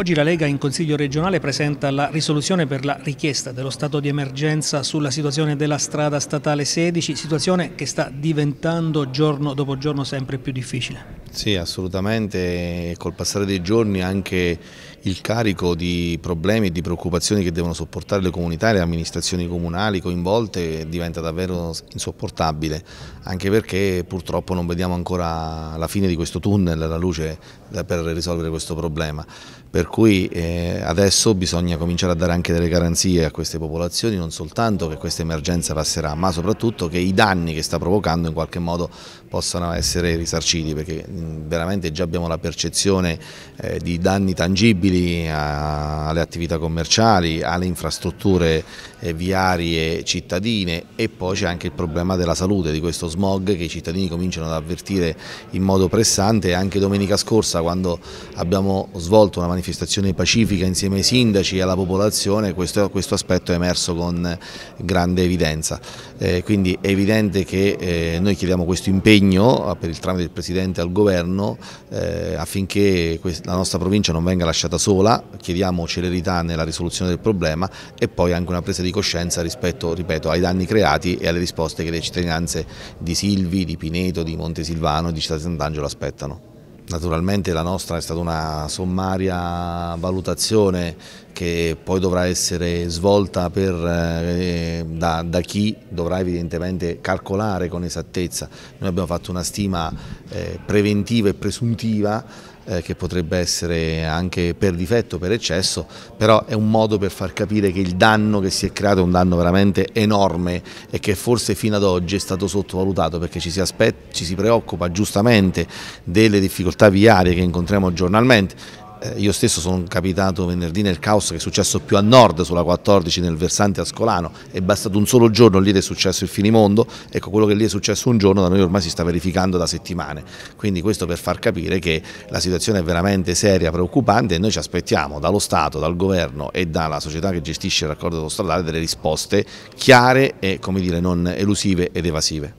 Oggi la Lega in Consiglio regionale presenta la risoluzione per la richiesta dello stato di emergenza sulla situazione della strada statale 16, situazione che sta diventando giorno dopo giorno sempre più difficile. Sì, assolutamente, col passare dei giorni anche il carico di problemi e di preoccupazioni che devono sopportare le comunità e le amministrazioni comunali coinvolte diventa davvero insopportabile, anche perché purtroppo non vediamo ancora la fine di questo tunnel, la luce per risolvere questo problema. Per cui eh, adesso bisogna cominciare a dare anche delle garanzie a queste popolazioni, non soltanto che questa emergenza passerà, ma soprattutto che i danni che sta provocando in qualche modo possano essere risarciti, perché veramente già abbiamo la percezione eh, di danni tangibili a, alle attività commerciali, alle infrastrutture eh, viarie cittadine e poi c'è anche il problema della salute, di questo smog che i cittadini cominciano ad avvertire in modo pressante anche domenica scorsa quando abbiamo svolto una manifestazione pacifica insieme ai sindaci e alla popolazione questo, questo aspetto è emerso con grande evidenza. Eh, quindi è evidente che eh, noi chiediamo questo impegno eh, per il tramite del Presidente al Governo governo eh, affinché la nostra provincia non venga lasciata sola, chiediamo celerità nella risoluzione del problema e poi anche una presa di coscienza rispetto ripeto, ai danni creati e alle risposte che le cittadinanze di Silvi, di Pineto, di Montesilvano e di Città Sant'Angelo aspettano. Naturalmente la nostra è stata una sommaria valutazione che poi dovrà essere svolta per, eh, da, da, chi dovrà evidentemente calcolare con esattezza. Noi abbiamo fatto una stima eh, preventiva e presuntiva eh, che potrebbe essere anche per difetto, per eccesso, però è un modo per far capire che il danno che si è creato è un danno veramente enorme e che forse fino ad oggi è stato sottovalutato perché ci si, aspetta, ci si preoccupa giustamente delle difficoltà viarie che incontriamo giornalmente eh, io stesso sono capitato venerdì nel caos che è successo più a nord sulla 14 nel versante ascolano, è bastato un solo giorno lì è successo il finimondo, ecco quello che lì è successo un giorno da noi ormai si sta verificando da settimane, quindi questo per far capire che la situazione è veramente seria, preoccupante e noi ci aspettiamo dallo Stato, dal governo e dalla società che gestisce il raccordo autostradale delle risposte chiare e come dire non elusive ed evasive.